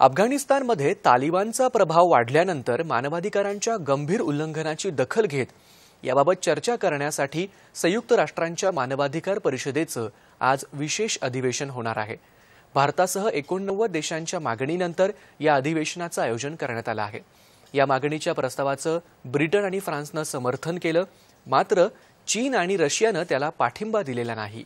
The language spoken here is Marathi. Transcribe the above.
अफगाणिस्तानमध्ये तालिबानचा प्रभाव वाढल्यानंतर मानवाधिकारांच्या गंभीर उल्लंघनाची दखल घेत याबाबत चर्चा करण्यासाठी संयुक्त राष्ट्रांच्या मानवाधिकार परिषदेचं आज विशेष अधिवेशन होणार आहे भारतासह एकोणनव्वद देशांच्या मागणीनंतर या अधिवेशनाचं आयोजन करण्यात आलं आहे या मागणीच्या प्रस्तावाचं ब्रिटन आणि फ्रान्सनं समर्थन केलं मात्र चीन आणि रशियानं त्याला पाठिंबा दिलेला नाही